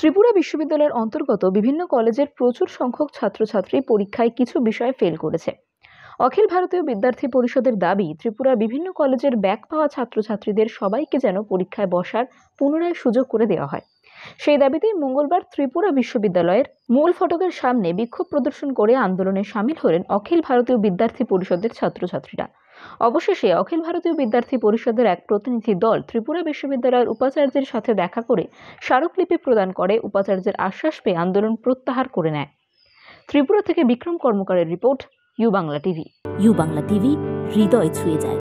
ত্রিপুরা বিশ্ববিদ্যালয়ের অন্তর্গত বিভিন্ন কলেজের প্রচুর সংখ্যক ছাত্রছাত্রী পরীক্ষায় কিছু বিষয়ে ফেল করেছে অখিল ভারতীয় বিদ্যার্থী পরিষদের দাবি ত্রিপুরার বিভিন্ন কলেজের ব্যাক পাওয়া ছাত্রছাত্রীদের সবাইকে যেন পরীক্ষায় বসার পুনরায় সুযোগ করে দেওয়া হয় সেই দাবিতে মঙ্গলবার ত্রিপুরা বিশ্ববিদ্যালয়ের মূল ফটকের সামনে বিক্ষোভ প্রদর্শন করে আন্দোলনে সামিল হলেন অখিল ভারতীয় বিদ্যার্থী পরিষদের ছাত্রছাত্রীরা অবশেষে অখিল ভারতীয় বিদ্যার্থী পরিষদের এক প্রতিনিধি দল ত্রিপুরা বিশ্ববিদ্যালয়ের উপাচার্যের সাথে দেখা করে স্মারকলিপি প্রদান করে উপাচার্যের আশ্বাস পেয়ে আন্দোলন প্রত্যাহার করে নেয় ত্রিপুরা থেকে বিক্রম কর্মকারের report U Bangla TV U Bangla TV হৃদয় ছুঁয়ে যায়